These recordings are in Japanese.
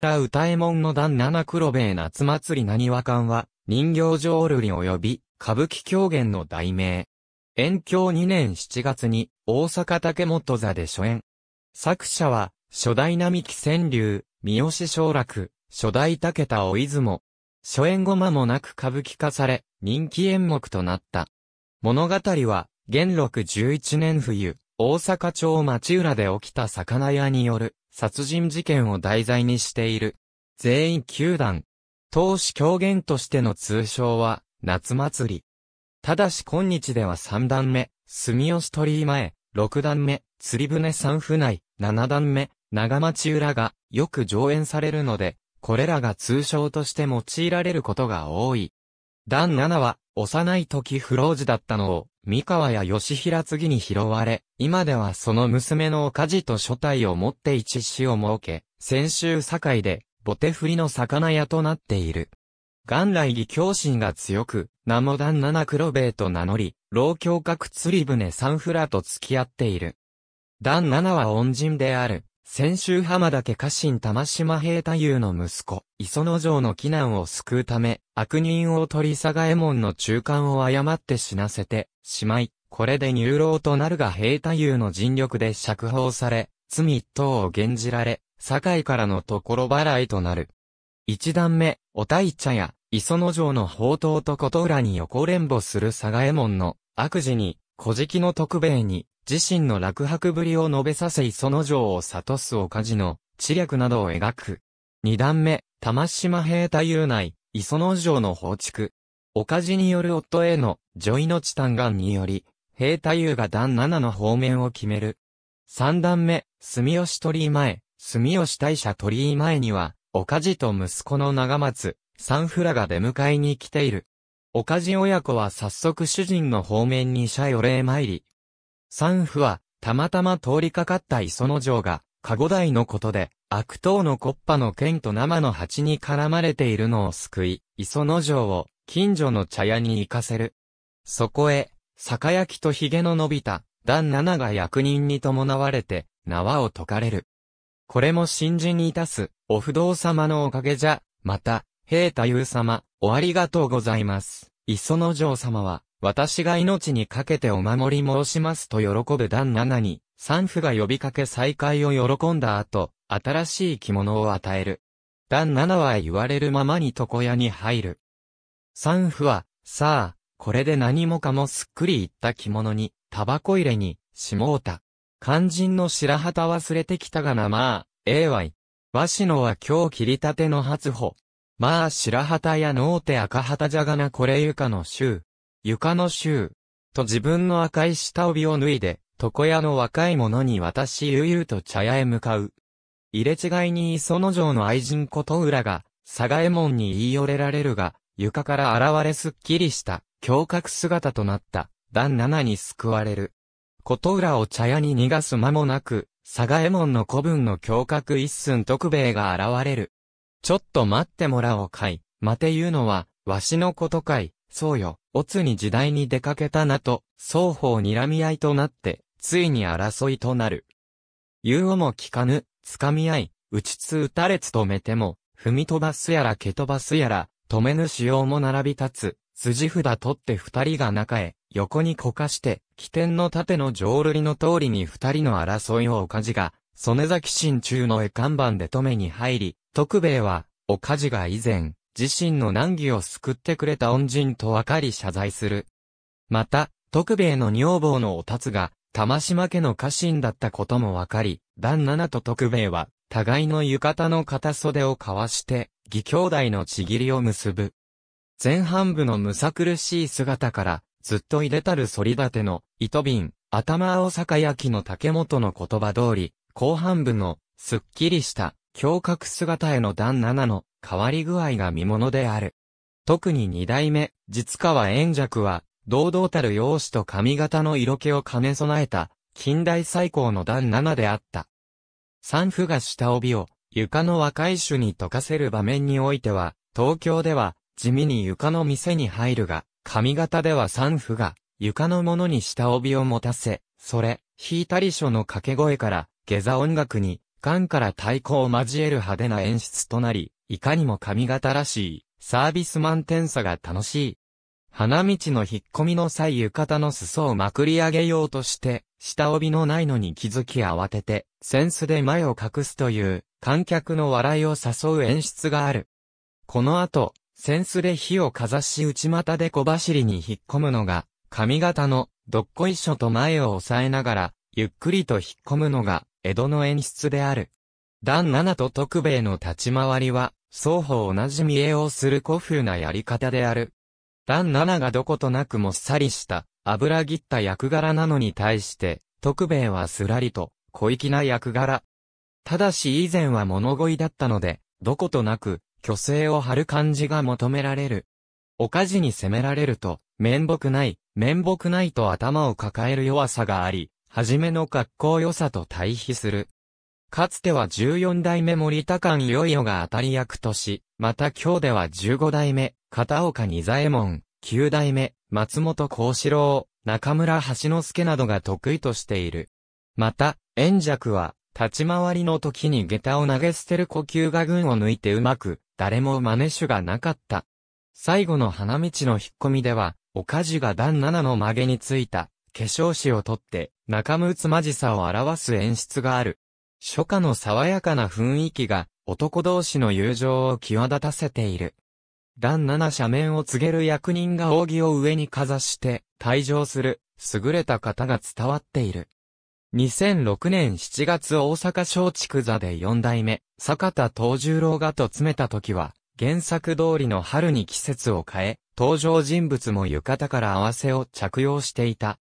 歌歌右衛の段七黒兵衛夏祭りなにわ館は、人形浄瑠璃及び、歌舞伎狂言の題名。延享2年7月に、大阪竹本座で初演。作者は、初代並木川柳、三好昇楽、初代竹田お出雲。初演後間もなく歌舞伎化され、人気演目となった。物語は、元禄11年冬、大阪町町浦で起きた魚屋による、殺人事件を題材にしている。全員九段。投資狂言としての通称は、夏祭り。ただし今日では三段目、住吉鳥居前、六段目、釣り船三府内、七段目、長町裏がよく上演されるので、これらが通称として用いられることが多い。段7は、幼い時不老児だったのを、三河や吉平次に拾われ、今ではその娘の家事と所帯を持って一子を設け、先週堺で、ボテふりの魚屋となっている。元来義教心が強く、名も旦七黒兵衛と名乗り、老教閣釣り船サンフラと付き合っている。旦七は恩人である。先週浜岳家臣玉島平太夫の息子、磯野城の危難を救うため、悪人を取り下がえもんの中間を誤って死なせて、しまい、これで入牢となるが平太夫の尽力で釈放され、罪一等を減じられ、堺からのところ払いとなる。一段目、お大茶や、磯野城の宝刀と琴浦に横連母する佐賀右衛門の悪事に、古事記の特命に、自身の落白ぶりを述べさせ磯の城を諭す岡地の、知略などを描く。二段目、玉島兵太夫内、磯の城の放築。岡地による夫への、女医の地嘆願により、兵太夫が段七の方面を決める。三段目、住吉鳥居前、住吉大社鳥居前には、岡地と息子の長松、サンフラが出迎えに来ている。岡地親子は早速主人の方面に社よ礼参り、三夫は、たまたま通りかかった磯野城が、加護台のことで、悪党のコッパの剣と生の蜂に絡まれているのを救い、磯野城を、近所の茶屋に行かせる。そこへ、酒焼きと髭の伸びた、段七が役人に伴われて、縄を解かれる。これも新人にいたす、お不動様のおかげじゃ、また、平太夫様、おありがとうございます。磯野城様は、私が命にかけてお守り申しますと喜ぶ段七に、産婦が呼びかけ再会を喜んだ後、新しい着物を与える。段七は言われるままに床屋に入る。産婦は、さあ、これで何もかもすっくりいった着物に、タバコ入れに、しもうた。肝心の白旗忘れてきたがなまあ、ええわい。わしのは今日切りたての初歩。まあ白旗やのうて赤旗じゃがなこれゆかの衆。床の衆、と自分の赤い下帯を脱いで、床屋の若い者に渡し悠々と茶屋へ向かう。入れ違いに磯野城の愛人琴浦が、佐賀右衛門に言い寄れられるが、床から現れすっきりした、胸郭姿となった、旦那に救われる。琴浦を茶屋に逃がす間もなく、佐賀右衛門の古文の胸郭一寸徳兵衛が現れる。ちょっと待ってもらおうかい、待て言うのは、わしのことかい。そうよ、おつに時代に出かけたなと、双方睨み合いとなって、ついに争いとなる。言うをも聞かぬ、つかみ合い、打ちつ打たれつ止めても、踏み飛ばすやら蹴飛ばすやら、止めぬ仕様も並び立つ、筋札取って二人が中へ、横にこかして、起点の盾の浄瑠璃の通りに二人の争いをおかじが、曽根崎新中の絵看板で止めに入り、徳兵衛は、おかじが以前、自身の難儀を救ってくれた恩人と分かり謝罪する。また、徳兵衛の女房のお達が、玉島家の家臣だったことも分かり、旦那と徳兵衛は、互いの浴衣の片袖を交わして、義兄弟のちぎりを結ぶ。前半部のむさ苦しい姿から、ずっと入れたる反り立ての、糸瓶、頭青坂焼きの竹本の言葉通り、後半部の、すっきりした、胸郭姿への旦那の、変わり具合が見物である。特に二代目、実川円尺は、堂々たる容姿と髪型の色気を兼ね備えた、近代最高の段7であった。三夫が下帯を、床の若い種に溶かせる場面においては、東京では、地味に床の店に入るが、髪型では三夫が、床のものに下帯を持たせ、それ、引いたり書の掛け声から、下座音楽に、官から太鼓を交える派手な演出となり、いかにも髪型らしい、サービス満点差が楽しい。花道の引っ込みの際浴衣の裾をまくり上げようとして、下帯のないのに気づき慌てて、扇子で前を隠すという、観客の笑いを誘う演出がある。この後、扇子で火をかざし内股で小走りに引っ込むのが、髪型のどっこいしょと前を押さえながら、ゆっくりと引っ込むのが、江戸の演出である。段七と徳兵衛の立ち回りは、双方同じ見栄をする古風なやり方である。段七がどことなくもっさりした、油切った役柄なのに対して、徳兵衛はすらりと、小粋な役柄。ただし以前は物乞いだったので、どことなく、虚勢を張る感じが求められる。おかじに責められると、面目ない、面目ないと頭を抱える弱さがあり、はじめの格好良さと対比する。かつては14代目森高いよいよが当たり役とし、また今日では15代目、片岡二左衛門、9代目、松本幸四郎、中村橋之助などが得意としている。また、炎尺は、立ち回りの時に下駄を投げ捨てる呼吸が群を抜いてうまく、誰も真似手がなかった。最後の花道の引っ込みでは、おかじが段7の曲げについた、化粧師をとって、仲睦まじさを表す演出がある。初夏の爽やかな雰囲気が、男同士の友情を際立たせている。段七斜面を告げる役人が扇を上にかざして、退場する、優れた方が伝わっている。2006年7月大阪松竹座で4代目、坂田藤十郎がと詰めた時は、原作通りの春に季節を変え、登場人物も浴衣から合わせを着用していた。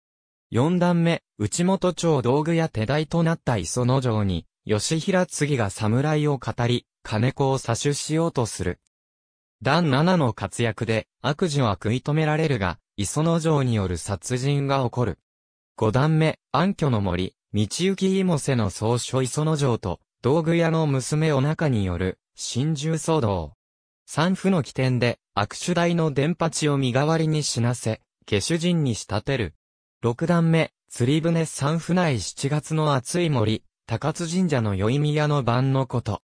四段目、内本町道具屋手代となった磯野城に、吉平次が侍を語り、金子を詐取しようとする。段七の活躍で、悪事は食い止められるが、磯野城による殺人が起こる。五段目、暗居の森、道行妹瀬の総書磯野城と、道具屋の娘お中による、心中騒動。三府の起点で、悪手代の伝八を身代わりに死なせ、下手人に仕立てる。六段目、釣り船三船井七月の暑い森、高津神社の宵宮の晩のこと。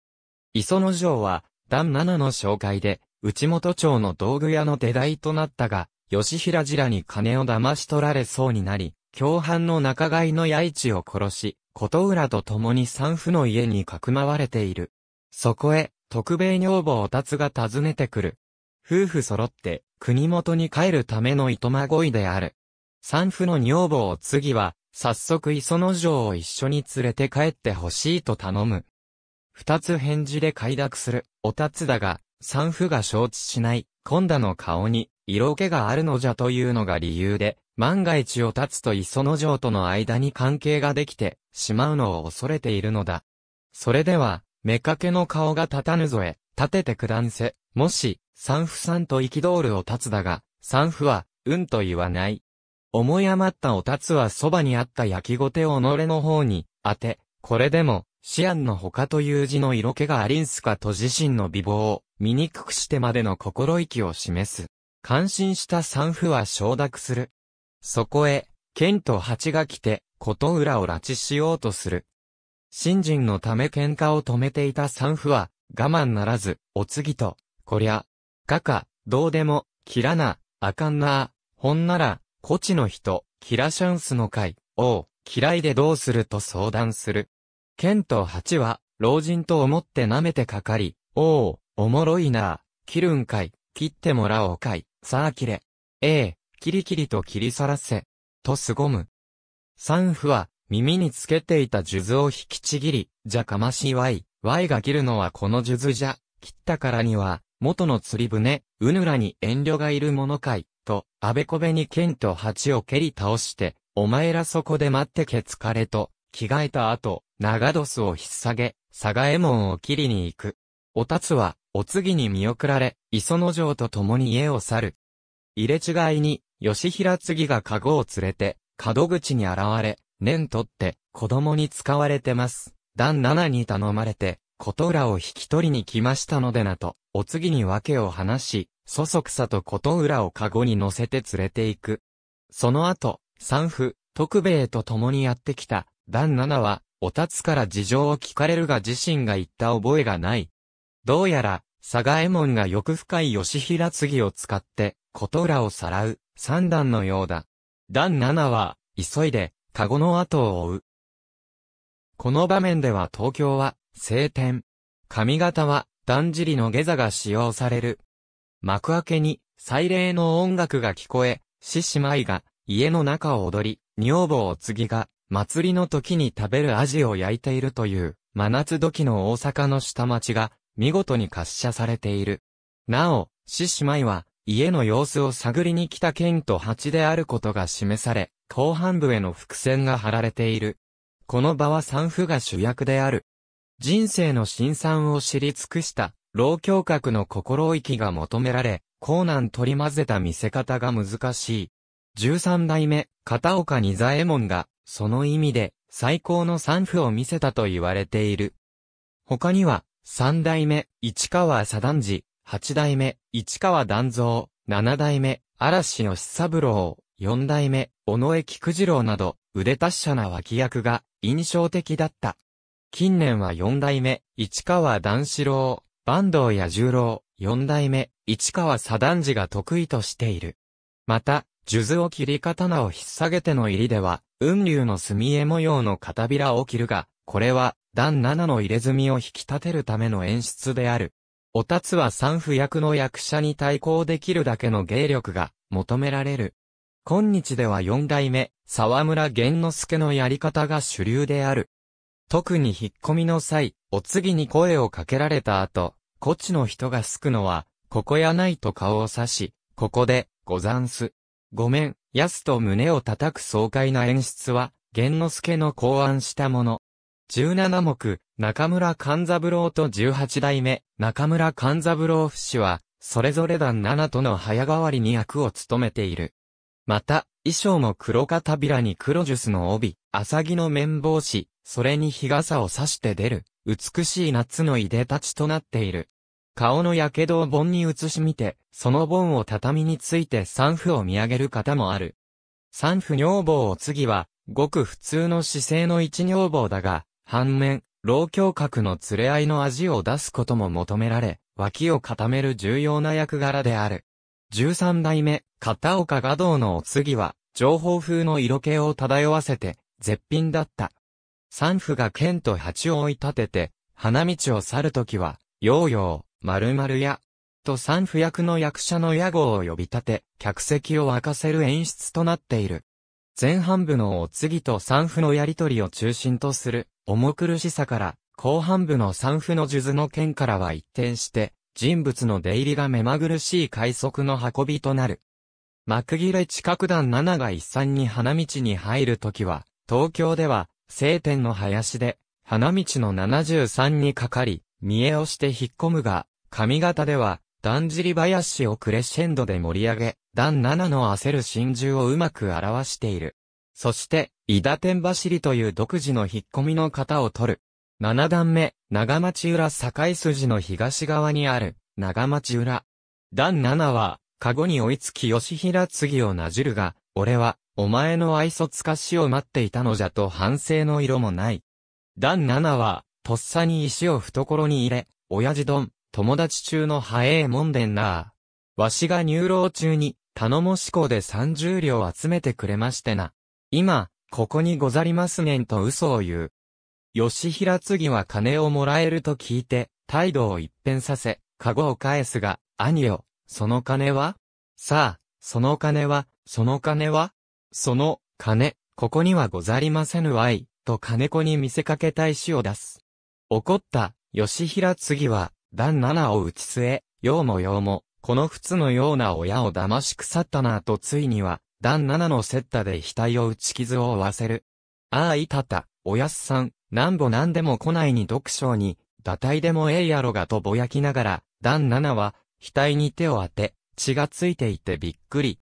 磯野城は、段七の紹介で、内本町の道具屋の出台となったが、吉平寺らに金を騙し取られそうになり、共犯の仲買の八市を殺し、琴浦と共に三府の家にかくまわれている。そこへ、特命女房お達が訪ねてくる。夫婦揃って、国元に帰るための糸まごいである。三婦の女房を次は、早速磯野城を一緒に連れて帰ってほしいと頼む。二つ返事で快諾する、おたつだが、三婦が承知しない、今度の顔に、色気があるのじゃというのが理由で、万が一を立つと磯野城との間に関係ができて、しまうのを恐れているのだ。それでは、目かけの顔が立たぬぞえ、立ててくだんせ、もし、三婦さんと通るを立つだが、三婦は、うんと言わない。思い余ったおたつはそばにあった焼きごてを己の方に当て、これでも、シアンの他という字の色気がありんすかと自身の美貌を醜くしてまでの心意気を示す。感心した産婦は承諾する。そこへ、剣と蜂が来て、琴浦を拉致しようとする。新人のため喧嘩を止めていた産婦は、我慢ならず、お次と、こりゃ、かか、どうでも、切らな、あかんな、ほんなら、コチの人、キラシャンスの会、王、嫌いでどうすると相談する。剣と八は、老人と思って舐めてかかり、おお、おもろいな切るんかい、切ってもらおうかい、さあ切れ。ええ、キリキリと切りさらせ、と凄む。三夫は、耳につけていた数珠を引きちぎり、じゃかましいわい、わいが切るのはこの数珠じゃ、切ったからには、元の釣り船、うぬらに遠慮がいるものかい、と、あべこべに剣と鉢を蹴り倒して、お前らそこで待ってけ疲れと、着替えた後、長ドスを引っ下げ、佐賀右衛門を切りに行く。おたつは、お次に見送られ、磯之丞と共に家を去る。入れ違いに、吉平次が籠を連れて、角口に現れ、年取って、子供に使われてます。旦那に頼まれて、こと浦を引き取りに来ましたのでなと、お次に訳を話し、そそくさとこと浦をかごに乗せて連れて行く。その後、三夫、徳兵衛と共にやってきた、段七は、おたつから事情を聞かれるが自身が言った覚えがない。どうやら、佐賀右衛門が欲深い吉平継を使って、こと裏をさらう、三段のようだ。段七は、急いで、かごの後を追う。この場面では東京は、晴天。髪型は、だんじりの下座が使用される。幕開けに、祭礼の音楽が聞こえ、獅子舞が、家の中を踊り、女房お継ぎが、祭りの時に食べるアジを焼いているという、真夏時の大阪の下町が、見事に滑車されている。なお、獅子舞は、家の様子を探りに来た剣と蜂であることが示され、後半部への伏線が張られている。この場は三婦が主役である。人生の辛酸を知り尽くした、老教閣の心意気が求められ、高難取り混ぜた見せ方が難しい。十三代目、片岡二左衛門が、その意味で、最高の三譜を見せたと言われている。他には、三代目、市川左段次、八代目、市川団蔵、七代目、嵐の三郎、四代目、尾上菊次郎など、腕達者な脇役が印象的だった。近年は四代目、市川段四郎、坂東や十郎、四代目、市川左段次が得意としている。また、数珠を切り刀を引っ提げての入りでは、雲竜の墨絵模様の片びらを切るが、これは、段七の入れ墨を引き立てるための演出である。お達つは三府役の役者に対抗できるだけの芸力が求められる。今日では四代目、沢村玄之助のやり方が主流である。特に引っ込みの際、お次に声をかけられた後、こっちの人がすくのは、ここやないと顔を刺し、ここで、ござんす。ごめん、やすと胸を叩く爽快な演出は、玄之助の考案したもの。17目、中村勘三郎と18代目、中村勘三郎夫氏は、それぞれ段7との早変わりに役を務めている。また、衣装も黒たびらに黒ジュスの帯、浅木の綿帽子、それに日傘を差して出る、美しい夏のいでたちとなっている。顔の火傷を盆に移し見て、その盆を畳について産婦を見上げる方もある。産婦女房お次は、ごく普通の姿勢の一女房だが、反面、老教閣の連れ合いの味を出すことも求められ、脇を固める重要な役柄である。13代目、片岡画道のお次は、情報風の色気を漂わせて、絶品だった。三夫が剣と鉢を追い立てて、花道を去るときは、ヨーヨー、〇〇や、と三夫役の役者の屋号を呼び立て、客席を沸かせる演出となっている。前半部のお次と三夫のやりとりを中心とする、重苦しさから、後半部の三夫の数珠の剣からは一転して、人物の出入りが目まぐるしい快速の運びとなる。幕切れ近く段7が一山に花道に入るときは、東京では、聖天の林で、花道の73にかかり、見栄をして引っ込むが、上方では、だんじり林をクレッシェンドで盛り上げ、段7の焦る真珠をうまく表している。そして、伊田天走りという独自の引っ込みの型を取る。7段目、長町裏境筋の東側にある、長町裏。段7は、カゴに追いつき吉平次をなじるが、俺は、お前の愛想つかしを待っていたのじゃと反省の色もない。段七は、とっさに石を懐に入れ、親父丼、友達中の早えもんでんなわしが入牢中に、頼もしこで三十両集めてくれましてな。今、ここにござりますねんと嘘を言う。吉平次は金をもらえると聞いて、態度を一変させ、カゴを返すが、兄よ、その金はさあ、その金は、その金はその、金、ここにはござりませぬわい、と金子に見せかけた石を出す。怒った、吉平次は、段七を打ち据え、ようもようも、この仏のような親を騙し腐ったなとついには、段七の接待で額を打ち傷を負わせる。ああいたた、おやすさん、なんぼなんでも来ないに読書に、堕胎でもええやろがとぼやきながら、段七は、額に手を当て、血がついていてびっくり。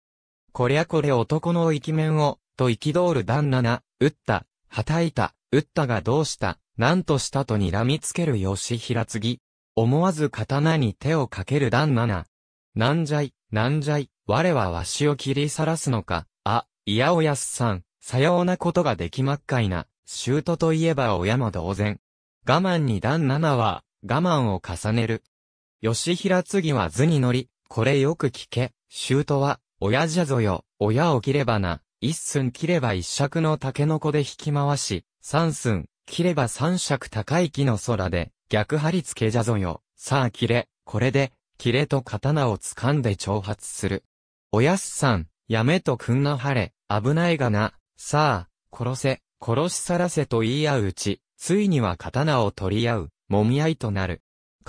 こりゃこれ男のイキメンを、と憤る旦那な、打った、叩いた、打ったがどうした、なんとしたと睨みつける吉平次。思わず刀に手をかける旦那な。なんじゃい、なんじゃい、我はわしを切りさらすのか、あ、いやおやすさん、さようなことができまっかいな、シュートといえば親も同然。我慢に旦那は、我慢を重ねる。吉平次は図に乗り、これよく聞け、シュートは、親じゃぞよ、親を切ればな、一寸切れば一尺の竹の子で引き回し、三寸、切れば三尺高い木の空で、逆張り付けじゃぞよ、さあ切れ、これで、切れと刀を掴んで挑発する。おやすさん、やめとくんなはれ、危ないがな、さあ、殺せ、殺し去らせと言い合ううち、ついには刀を取り合う、もみ合いとなる。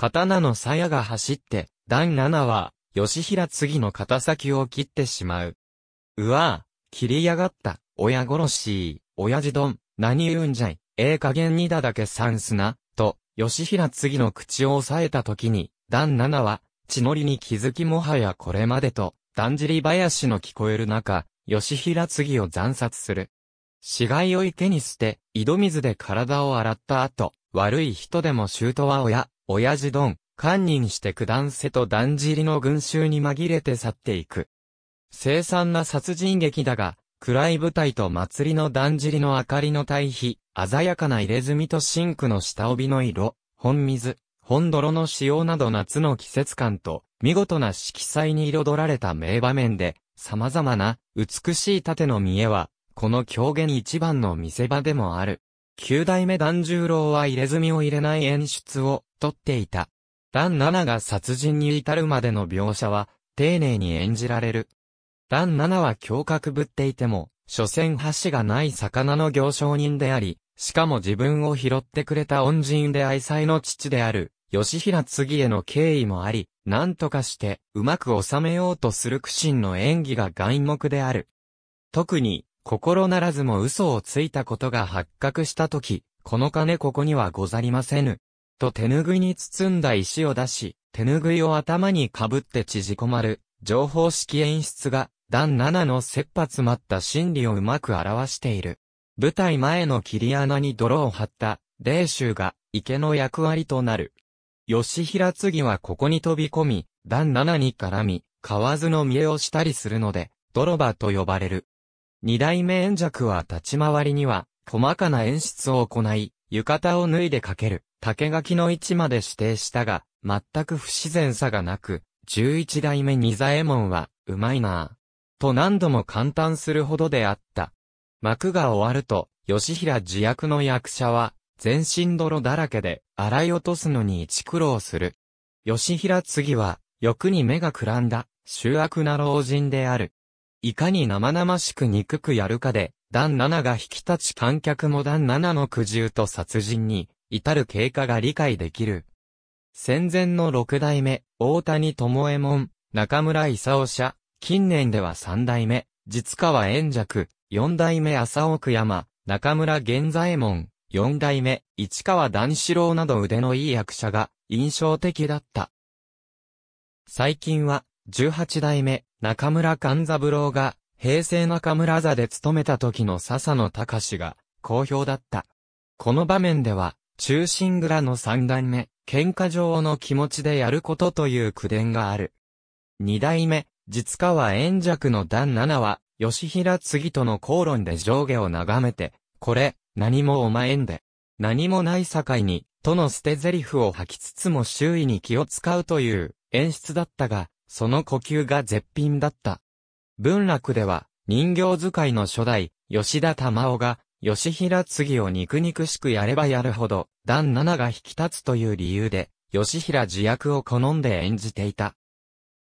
刀の鞘が走って、段七は、吉平次の肩先を切ってしまう。うわぁ、切りやがった、親殺し親父丼、何言うんじゃい、ええ加減にだだけさんすな、と、吉平次の口を押さえた時に、段七は、血のりに気づきもはやこれまでと、だんじり林の聞こえる中、吉平次を惨殺する。死骸を池に捨て、井戸水で体を洗った後、悪い人でもトは親、親父丼、堪忍して九段せとだんじりの群衆に紛れて去っていく。凄惨な殺人劇だが、暗い舞台と祭りのだんじりの明かりの対比、鮮やかな入れ墨とンクの下帯の色、本水、本泥の使用など夏の季節感と、見事な色彩に彩られた名場面で、様々な美しい盾の見えは、この狂言一番の見せ場でもある。九代目團十郎は入れ墨を入れない演出を取っていた。蘭7が殺人に至るまでの描写は、丁寧に演じられる。蘭7は胸郭ぶっていても、所詮箸がない魚の行商人であり、しかも自分を拾ってくれた恩人で愛妻の父である、吉平次への敬意もあり、何とかして、うまく収めようとする苦心の演技が外目である。特に、心ならずも嘘をついたことが発覚したとき、この金ここにはござりませぬ。と手ぬぐいに包んだ石を出し、手ぬぐいを頭にかぶって縮こまる、情報式演出が、段7の切羽詰まった心理をうまく表している。舞台前の切り穴に泥を張った、霊衆が、池の役割となる。吉平次はここに飛び込み、段7に絡み、河の見えをしたりするので、泥場と呼ばれる。二代目演尺は立ち回りには、細かな演出を行い、浴衣を脱いでかける。竹垣の位置まで指定したが、全く不自然さがなく、十一代目二左衛門は、うまいなぁ。と何度も感嘆するほどであった。幕が終わると、吉平自役の役者は、全身泥だらけで、洗い落とすのに一苦労する。吉平次は、欲に目がくらんだ、醜悪な老人である。いかに生々しく憎くやるかで、段七が引き立ち観客も段七の苦渋と殺人に、至る経過が理解できる。戦前の六代目、大谷智右衛門、中村勲社、近年では三代目、実川円尺、四代目浅奥山、中村源左衛門、四代目、市川段四郎など腕のいい役者が印象的だった。最近は、十八代目、中村勘三郎が、平成中村座で勤めた時の笹野隆が、好評だった。この場面では、中心蔵の三段目、喧嘩上の気持ちでやることという句伝がある。二代目、実家は円尺の段七は、吉平次との口論で上下を眺めて、これ、何もお前んで、何もない境に、との捨て台詞を吐きつつも周囲に気を使うという演出だったが、その呼吸が絶品だった。文楽では、人形使いの初代、吉田玉緒が、吉平次を肉肉しくやればやるほど、段七が引き立つという理由で、吉平自役を好んで演じていた。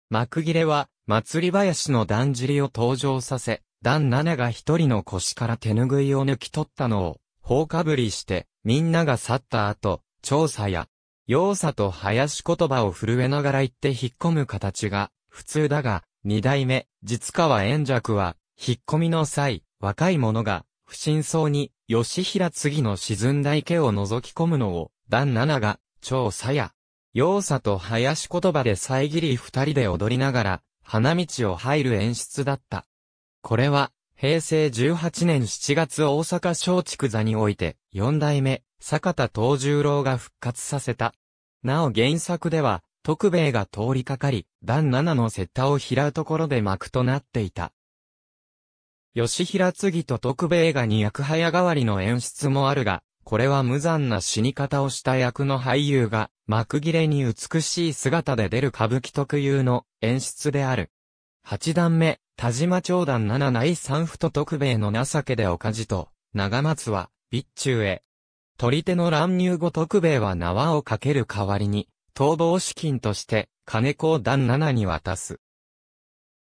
幕切れは、祭り林の段尻を登場させ、段七が一人の腰から手拭いを抜き取ったのを、放かぶりして、みんなが去った後、調査や、要査と林言葉を震えながら言って引っ込む形が、普通だが、二代目、実川円尺は、引っ込みの際、若い者が、不審そうに、吉平次の沈んだ池を覗き込むのを、段七が、超鞘、や、要さと林言葉で遮り二人で踊りながら、花道を入る演出だった。これは、平成18年7月大阪松竹座において、四代目、坂田東十郎が復活させた。なお原作では、徳兵衛が通りかかり、段七のセッタを拾うところで幕となっていた。吉平次と徳兵衛がに役早変わりの演出もあるが、これは無残な死に方をした役の俳優が、幕切れに美しい姿で出る歌舞伎特有の演出である。八段目、田島長段七内三夫と徳兵衛の情けでおかじと、長松は、備中へ。取り手の乱入後徳兵衛は縄をかける代わりに、逃亡資金として、金子を段七に渡す。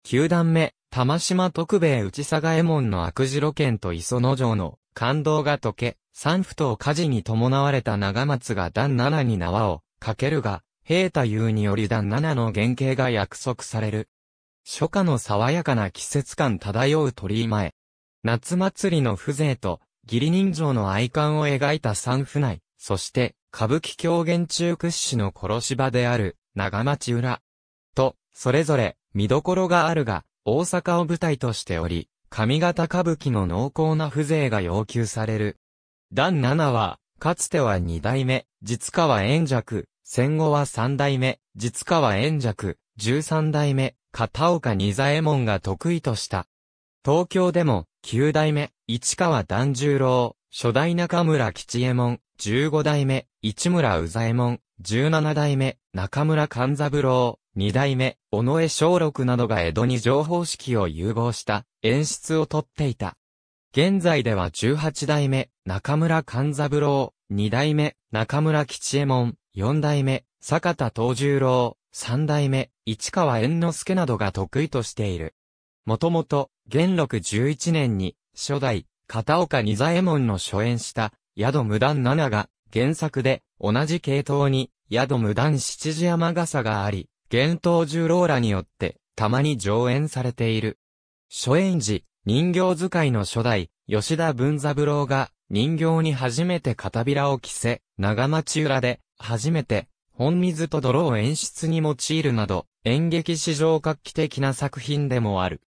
九段目、玉島徳兵衛内佐賀右門の悪事路剣と磯野城の感動が解け、三府と火事に伴われた長松が段七に縄をかけるが、平太夫により段七の原型が約束される。初夏の爽やかな季節感漂う鳥居前。夏祭りの風情と、義理人情の愛観を描いた三府内、そして、歌舞伎狂言中屈指の殺し場である、長町裏。と、それぞれ、見どころがあるが、大阪を舞台としており、上方歌舞伎の濃厚な風情が要求される。段7は、かつては二代目、実川は円弱、戦後は三代目、実川は円弱、十三代目、片岡二左衛門が得意とした。東京でも、九代目、市川段十郎、初代中村吉右衛門、十五代目、市村宇左衛門、十七代目、中村勘三郎、二代目、尾上小六などが江戸に情報式を融合した演出をとっていた。現在では十八代目、中村勘三郎、二代目、中村吉右衛門、四代目、坂田藤十郎、三代目、市川猿之助などが得意としている。もともと、元禄十一年に、初代、片岡二左衛門の初演した、宿無断七が、原作で、同じ系統に、宿無断七時山笠があり、幻灯十郎らによって、たまに上演されている。初演時、人形使いの初代、吉田文三郎が、人形に初めて片びらを着せ、長町裏で、初めて、本水と泥を演出に用いるなど、演劇史上画期的な作品でもある。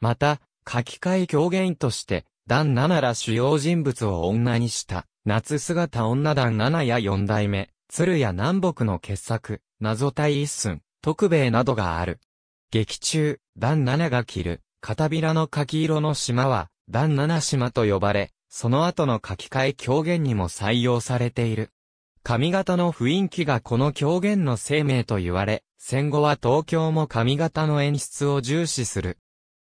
また、書き換え狂言として、段七ら主要人物を女にした、夏姿女段七や四代目、鶴屋南北の傑作、謎体一寸、特兵などがある。劇中、段七が着る、片びらの柿色の島は、段七島と呼ばれ、その後の書き換え狂言にも採用されている。髪型の雰囲気がこの狂言の生命と言われ、戦後は東京も髪型の演出を重視する。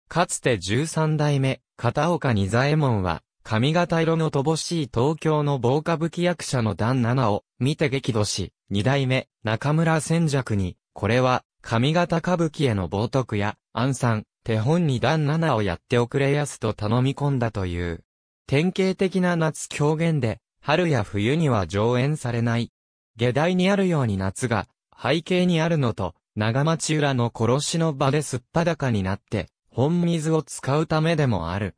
かつて十三代目、片岡二左衛門は、髪型色の乏しい東京の防歌舞伎役者の段七を見て激怒し、二代目、中村千尺に、これは、上方歌舞伎への冒徳や、暗算、手本に段七をやっておくれやすと頼み込んだという。典型的な夏狂言で、春や冬には上演されない。下台にあるように夏が、背景にあるのと、長町裏の殺しの場ですっぱだかになって、本水を使うためでもある。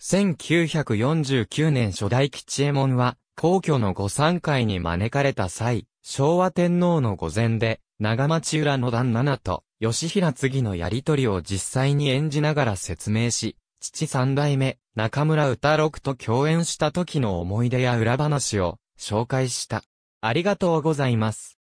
1949年初代吉右衛門は、皇居の御参会に招かれた際、昭和天皇の御前で、長町浦の旦那と、吉平次のやりとりを実際に演じながら説明し、父三代目、中村歌六と共演した時の思い出や裏話を紹介した。ありがとうございます。